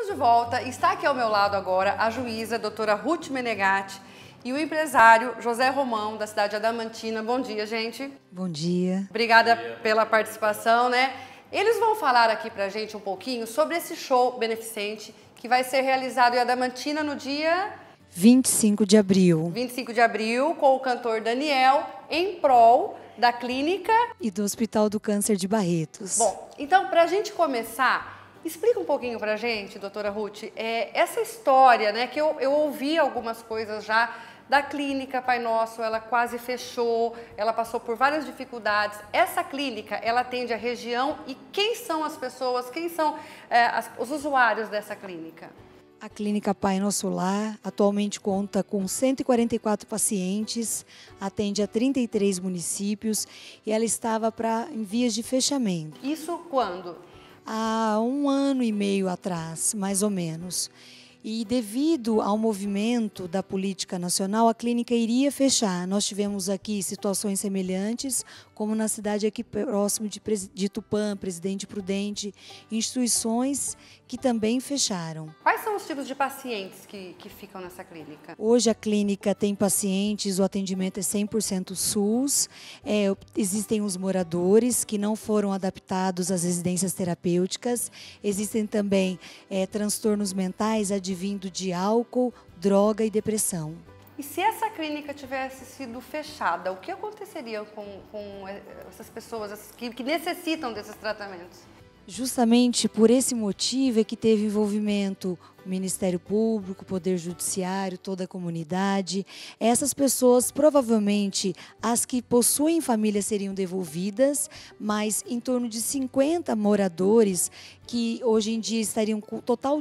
Estamos de volta. Está aqui ao meu lado agora a juíza, a doutora Ruth Menegatti, e o empresário José Romão, da cidade de Adamantina. Bom dia, gente. Bom dia. Obrigada Bom dia. pela participação, né? Eles vão falar aqui pra gente um pouquinho sobre esse show beneficente que vai ser realizado em Adamantina no dia 25 de abril. 25 de abril, com o cantor Daniel em prol da clínica e do Hospital do Câncer de Barretos. Bom, então para a gente começar, Explica um pouquinho para a gente, doutora Ruth, é, essa história, né, que eu, eu ouvi algumas coisas já da clínica Pai Nosso, ela quase fechou, ela passou por várias dificuldades. Essa clínica, ela atende a região e quem são as pessoas, quem são é, as, os usuários dessa clínica? A clínica Pai Nosso Lar atualmente conta com 144 pacientes, atende a 33 municípios e ela estava para em vias de fechamento. Isso quando? há um ano e meio atrás, mais ou menos. E devido ao movimento da política nacional, a clínica iria fechar. Nós tivemos aqui situações semelhantes, como na cidade aqui próximo de, de Tupã, Presidente Prudente, instituições que também fecharam. Quais são os tipos de pacientes que, que ficam nessa clínica? Hoje a clínica tem pacientes, o atendimento é 100% SUS, é, existem os moradores que não foram adaptados às residências terapêuticas, existem também é, transtornos mentais advindo de álcool, droga e depressão. E se essa clínica tivesse sido fechada, o que aconteceria com, com eh, essas pessoas que, que necessitam desses tratamentos? Justamente por esse motivo é que teve envolvimento o Ministério Público, o Poder Judiciário, toda a comunidade. Essas pessoas, provavelmente, as que possuem família seriam devolvidas, mas em torno de 50 moradores que hoje em dia estariam com total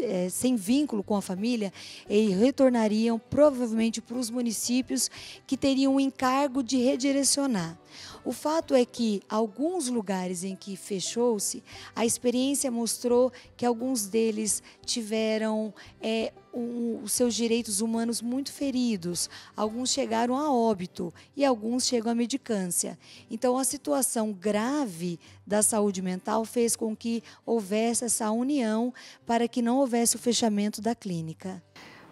é, sem vínculo com a família, eles retornariam provavelmente para os municípios que teriam o encargo de redirecionar. O fato é que alguns lugares em que fechou-se, a experiência mostrou que alguns deles tiveram é, os seus direitos humanos muito feridos. Alguns chegaram a óbito e alguns chegam à medicância. Então, a situação grave da saúde mental fez com que houvesse essa união para que não houvesse o fechamento da clínica.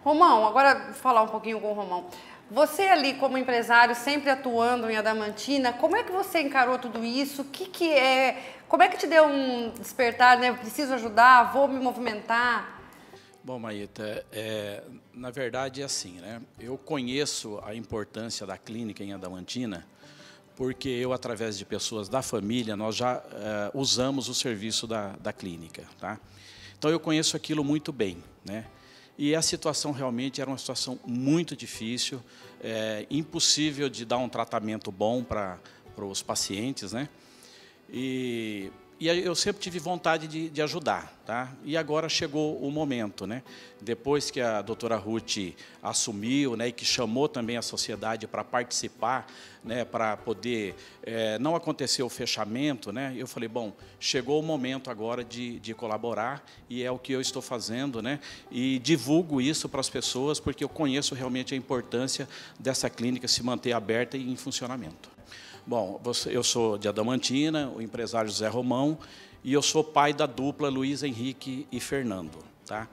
Romão, agora vou falar um pouquinho com o Romão. Você ali como empresário, sempre atuando em Adamantina, como é que você encarou tudo isso? O que, que é? Como é que te deu um despertar, né? Preciso ajudar, vou me movimentar? Bom, Maíta, é, na verdade é assim, né? Eu conheço a importância da clínica em Adamantina, porque eu, através de pessoas da família, nós já é, usamos o serviço da, da clínica, tá? Então eu conheço aquilo muito bem, né? E a situação realmente era uma situação muito difícil, é, impossível de dar um tratamento bom para os pacientes, né? E e eu sempre tive vontade de, de, ajudar, tá? E agora chegou o momento, né? Depois que a doutora Ruth assumiu, né, e que chamou também a sociedade para participar, né, para poder é, não acontecer o fechamento, né? Eu falei, bom, chegou o momento agora de, de colaborar e é o que eu estou fazendo, né? E divulgo isso para as pessoas porque eu conheço realmente a importância dessa clínica se manter aberta e em funcionamento. Bom, você, eu sou de Adamantina, o empresário José Romão, e eu sou pai da dupla Luiz Henrique e Fernando. Tá?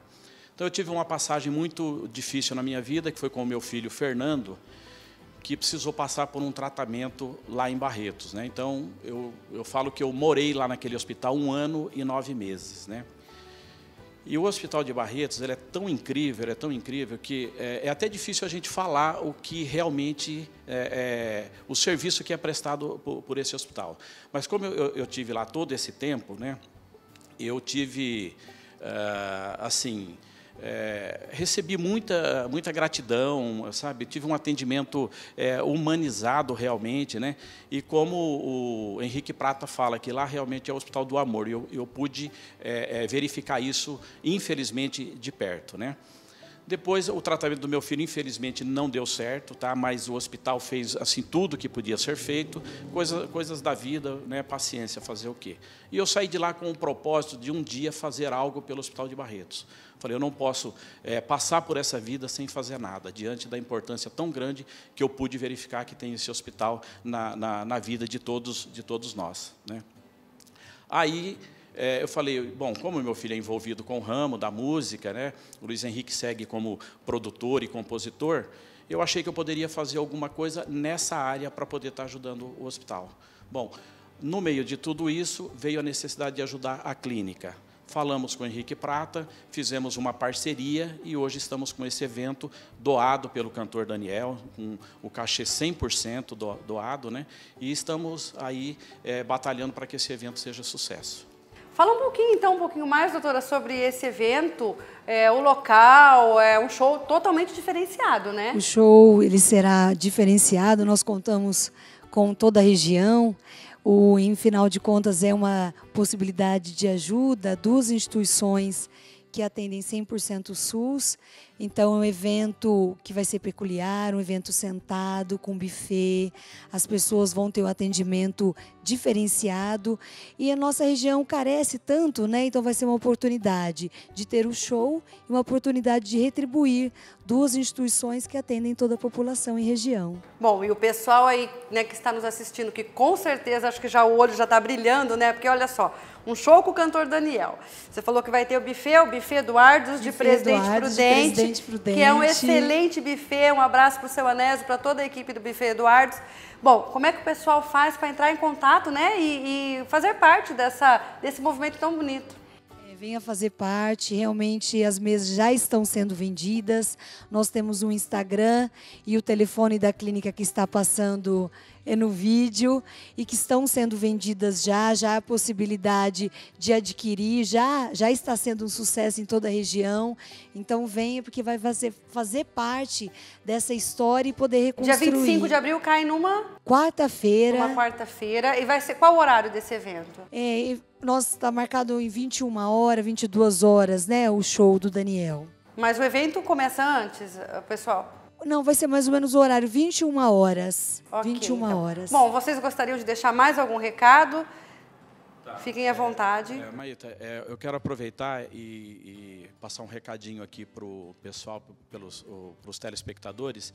Então eu tive uma passagem muito difícil na minha vida, que foi com o meu filho Fernando, que precisou passar por um tratamento lá em Barretos. Né? Então eu, eu falo que eu morei lá naquele hospital um ano e nove meses. Né? E o Hospital de Barretos ele é tão incrível, é tão incrível que é, é, até difícil a gente falar o que realmente é, é o serviço que é prestado por, por esse hospital. Mas como eu, eu, tive lá todo esse tempo, né, eu tive uh, assim é, recebi muita, muita gratidão, sabe? Tive um atendimento é, humanizado realmente, né? E como o Henrique Prata fala que lá realmente é o Hospital do Amor, eu, eu pude é, é, verificar isso, infelizmente, de perto, né? Depois, o tratamento do meu filho, infelizmente, não deu certo, tá? mas o hospital fez assim tudo que podia ser feito, coisa, coisas da vida, né? paciência, fazer o quê? E eu saí de lá com o propósito de um dia fazer algo pelo Hospital de Barretos. Falei, eu não posso é, passar por essa vida sem fazer nada, diante da importância tão grande que eu pude verificar que tem esse hospital na, na, na vida de todos, de todos nós. Né? Aí é, eu falei, bom, como meu filho é envolvido com o ramo da música, né? O Luiz Henrique segue como produtor e compositor. Eu achei que eu poderia fazer alguma coisa nessa área para poder estar ajudando o hospital. Bom, no meio de tudo isso, veio a necessidade de ajudar a clínica. Falamos com o Henrique Prata, fizemos uma parceria e hoje estamos com esse evento doado pelo cantor Daniel, com o cachê 100% doado, né? E estamos aí é, batalhando para que esse evento seja sucesso. Fala um pouquinho, então, um pouquinho mais, doutora, sobre esse evento, é, o local, é um show totalmente diferenciado, né? O show, ele será diferenciado, nós contamos com toda a região, o, em final de contas, é uma possibilidade de ajuda dos instituições que atendem 100% SUS então, é um evento que vai ser peculiar, um evento sentado, com buffet. As pessoas vão ter um atendimento diferenciado. E a nossa região carece tanto, né? Então, vai ser uma oportunidade de ter o um show e uma oportunidade de retribuir duas instituições que atendem toda a população e região. Bom, e o pessoal aí né, que está nos assistindo, que com certeza acho que já o olho já está brilhando, né? Porque olha só, um show com o cantor Daniel. Você falou que vai ter o buffet, o buffet Eduardo de Presidente Eduardo, Prudente. De Presidente Prudente, Prudente. Que é um excelente buffet. Um abraço para o seu Anésio, para toda a equipe do Buffet Eduardo. Bom, como é que o pessoal faz para entrar em contato né, e, e, fazer parte dessa, desse movimento tão bonito? É, venha fazer parte, realmente as mesas já estão sendo vendidas. Nós temos um Instagram e o telefone da clínica que está passando é no vídeo e que estão sendo vendidas já, já a possibilidade de adquirir, já, já está sendo um sucesso em toda a região. Então venha, porque vai fazer, fazer parte dessa história e poder reconstruir. Dia 25 de abril cai numa... Quarta-feira. Uma quarta-feira. E vai ser qual o horário desse evento? É, nós está marcado em 21 horas, 22 horas, né, o show do Daniel. Mas o evento começa antes, eh, pessoal? Não, vai ser mais ou menos o horário, 21 horas. Okay, 21 então. horas. Bom, vocês gostariam de deixar mais algum recado? Tá. Fiquem à vontade. É, Maíta, é, eu quero aproveitar e, e, passar um recadinho aqui para o pessoal, pelos os telespectadores.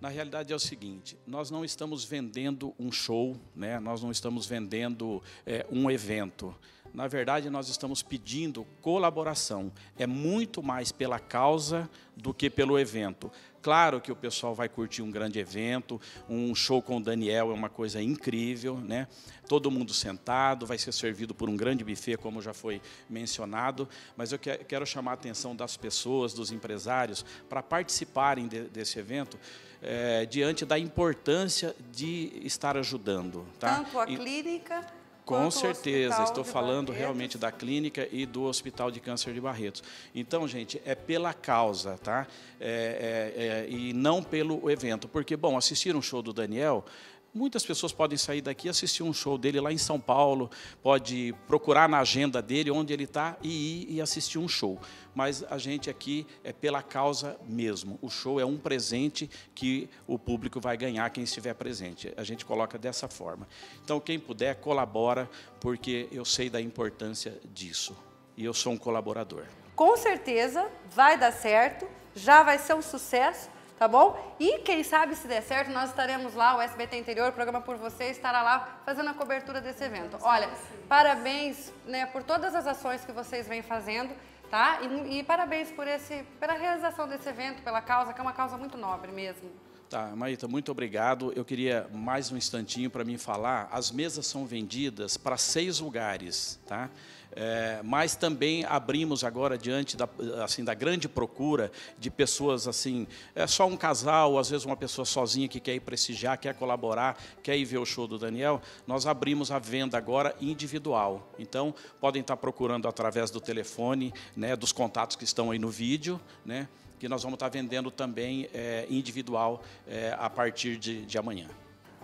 Na realidade é o seguinte: nós não estamos vendendo um show, né? nós não estamos vendendo é, um evento na verdade, nós estamos pedindo colaboração. É muito mais pela causa do que pelo evento. Claro que o pessoal vai curtir um grande evento, um show com o Daniel é uma coisa incrível, né? Todo mundo sentado, vai ser servido por um grande buffet, como já foi mencionado, mas eu quero chamar a atenção das pessoas, dos empresários, para participarem de, desse evento. É, diante da importância de estar ajudando. Tá? Tanto a clínica com certeza, estou falando Barretos. realmente da clínica e do Hospital de Câncer de Barretos. Então, gente, é pela causa, tá? É, é, é, e não pelo evento. Porque, bom, assistir um show do Daniel Muitas pessoas podem sair daqui assistir um show dele lá em São Paulo, pode procurar na agenda dele onde ele está e ir e assistir um show. Mas a gente aqui é pela causa mesmo. O show é um presente que o público vai ganhar quem estiver presente. A gente coloca dessa forma. Então, quem puder, colabora, porque eu sei da importância disso. E eu sou um colaborador. Com certeza vai dar certo, já vai ser um sucesso tá bom? E quem sabe se der certo, nós estaremos lá, o SBT Interior, o programa por você, estará lá fazendo a cobertura desse evento. Olha, parabéns né, por todas as ações que vocês vêm fazendo. Tá? E, e parabéns por esse, pela realização desse evento, pela causa, que é uma causa muito nobre mesmo. Tá, Maíta, muito obrigado. Eu queria mais um instantinho para mim falar. As mesas são vendidas para seis lugares, tá? É, mas também abrimos agora diante da, assim, da grande procura de pessoas assim, é só um casal, às vezes uma pessoa sozinha que quer ir prestigiar, quer colaborar, quer ir ver o show do Daniel, nós abrimos a venda agora individual. Então, podem estar procurando através do telefone, né, dos contatos que estão aí no vídeo, né? que nós vamos estar vendendo também é, individual é, a partir de, de amanhã.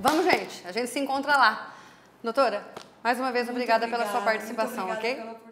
Vamos, gente. A gente se encontra lá. Doutora, mais uma vez, obrigada, obrigada pela sua participação, ok?